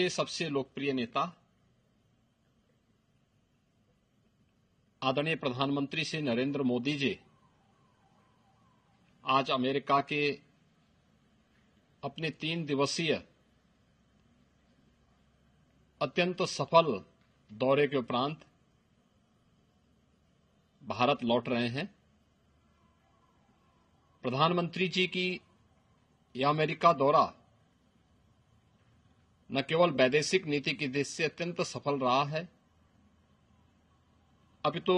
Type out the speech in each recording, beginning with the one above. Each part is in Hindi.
के सबसे लोकप्रिय नेता आदरणीय प्रधानमंत्री श्री नरेंद्र मोदी जी आज अमेरिका के अपने तीन दिवसीय अत्यंत सफल दौरे के उपरांत भारत लौट रहे हैं प्रधानमंत्री जी की यह अमेरिका दौरा न केवल वैदेशिक नीति की दृष्टि से अत्यंत सफल रहा है अभी तो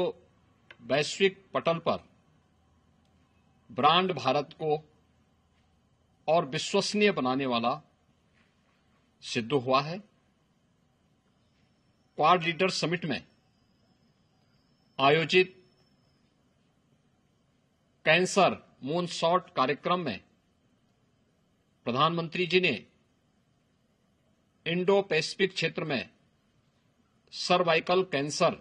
वैश्विक पटल पर ब्रांड भारत को और विश्वसनीय बनाने वाला सिद्ध हुआ है क्वाड लीडर समिट में आयोजित कैंसर मून शॉट कार्यक्रम में प्रधानमंत्री जी ने इंडो पैसिफिक क्षेत्र में सर्वाइकल कैंसर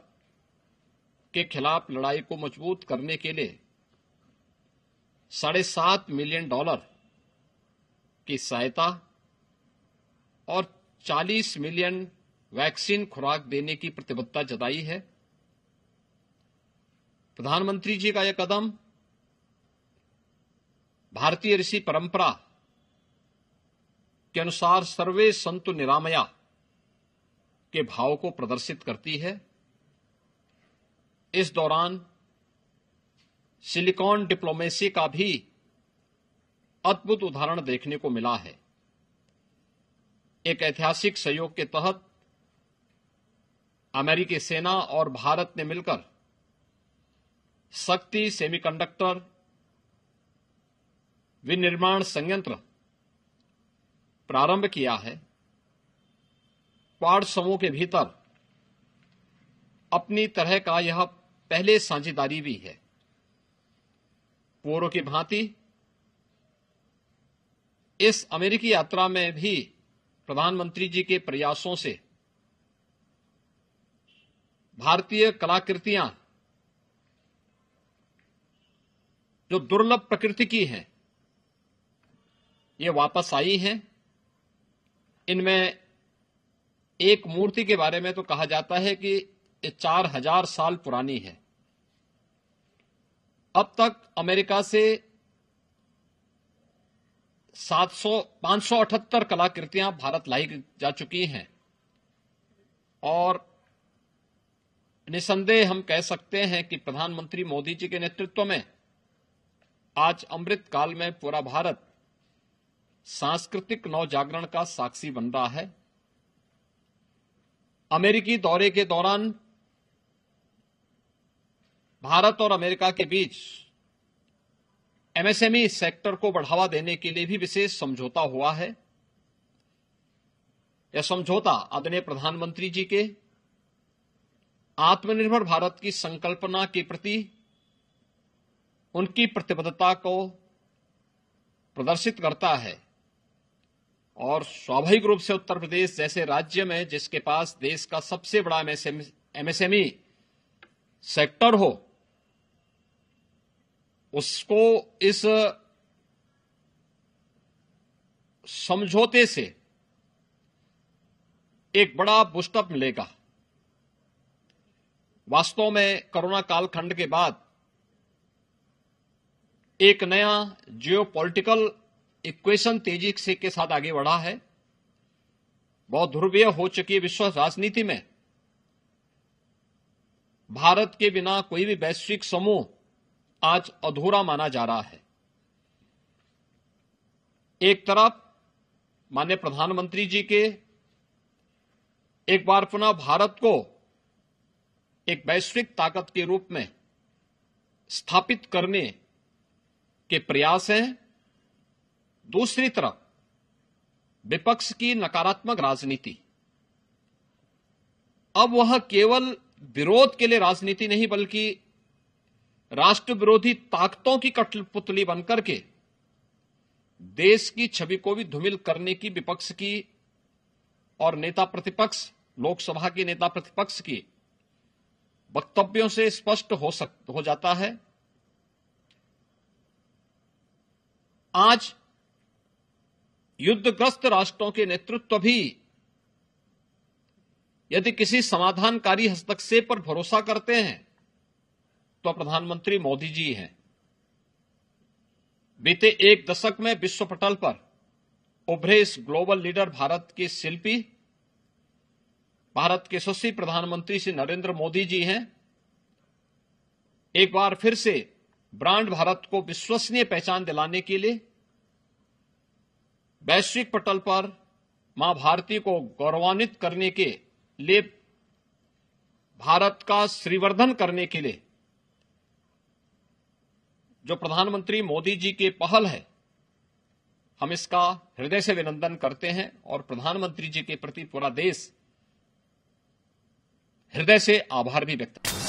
के खिलाफ लड़ाई को मजबूत करने के लिए साढ़े सात मिलियन डॉलर की सहायता और 40 मिलियन वैक्सीन खुराक देने की प्रतिबद्धता जताई है प्रधानमंत्री जी का यह कदम भारतीय ऋषि परंपरा के अनुसार सर्वे संतु निरामया के भाव को प्रदर्शित करती है इस दौरान सिलिकॉन डिप्लोमेसी का भी अद्भुत उदाहरण देखने को मिला है एक ऐतिहासिक सहयोग के तहत अमेरिकी सेना और भारत ने मिलकर शक्ति सेमीकंडक्टर विनिर्माण संयंत्र प्रारंभ किया है समूह के भीतर अपनी तरह का यह पहले साझेदारी भी है पूर्व की भांति इस अमेरिकी यात्रा में भी प्रधानमंत्री जी के प्रयासों से भारतीय कलाकृतियां जो दुर्लभ प्रकृति की हैं ये वापस आई हैं इनमें एक मूर्ति के बारे में तो कहा जाता है कि ये चार हजार साल पुरानी है अब तक अमेरिका से 700 578 कलाकृतियां भारत लाई जा चुकी हैं और निसंदेह हम कह सकते हैं कि प्रधानमंत्री मोदी जी के नेतृत्व में आज अमृत काल में पूरा भारत सांस्कृतिक नवजागरण का साक्षी बन रहा है अमेरिकी दौरे के दौरान भारत और अमेरिका के बीच एमएसएमई e सेक्टर को बढ़ावा देने के लिए भी विशेष समझौता हुआ है यह समझौता आदरणीय प्रधानमंत्री जी के आत्मनिर्भर भारत की संकल्पना के प्रति उनकी प्रतिबद्धता को प्रदर्शित करता है और स्वाभाविक रूप से उत्तर प्रदेश जैसे राज्य में जिसके पास देश का सबसे बड़ा एमएसएमई e सेक्टर हो उसको इस समझौते से एक बड़ा बुस्टअप मिलेगा वास्तव में कोरोना कालखंड के बाद एक नया जियो पॉलिटिकल इक्वेशन तेजी से के साथ आगे बढ़ा है बहुत ध्रुवीय हो चुकी है विश्व राजनीति में भारत के बिना कोई भी वैश्विक समूह आज अधूरा माना जा रहा है एक तरफ माननीय प्रधानमंत्री जी के एक बार पुनः भारत को एक वैश्विक ताकत के रूप में स्थापित करने के प्रयास हैं दूसरी तरफ विपक्ष की नकारात्मक राजनीति अब वह केवल विरोध के लिए राजनीति नहीं बल्कि राष्ट्र विरोधी ताकतों की कठपुतली बनकर के देश की छवि को भी धूमिल करने की विपक्ष की और नेता प्रतिपक्ष लोकसभा के नेता प्रतिपक्ष की वक्तव्यों से स्पष्ट हो सक हो जाता है आज युद्धग्रस्त राष्ट्रों के नेतृत्व भी यदि किसी समाधानकारी हस्तक्षेप पर भरोसा करते हैं तो प्रधानमंत्री मोदी जी हैं बीते एक दशक में विश्व पटल पर उभरे इस ग्लोबल लीडर भारत के शिल्पी भारत के यशस्वी प्रधानमंत्री श्री नरेंद्र मोदी जी हैं एक बार फिर से ब्रांड भारत को विश्वसनीय पहचान दिलाने के लिए वैश्विक पटल पर मां भारती को गौरवान्वित करने के लिए भारत का श्रीवर्धन करने के लिए जो प्रधानमंत्री मोदी जी की पहल है हम इसका हृदय से अभिनंदन करते हैं और प्रधानमंत्री जी के प्रति पूरा देश हृदय से आभार भी व्यक्त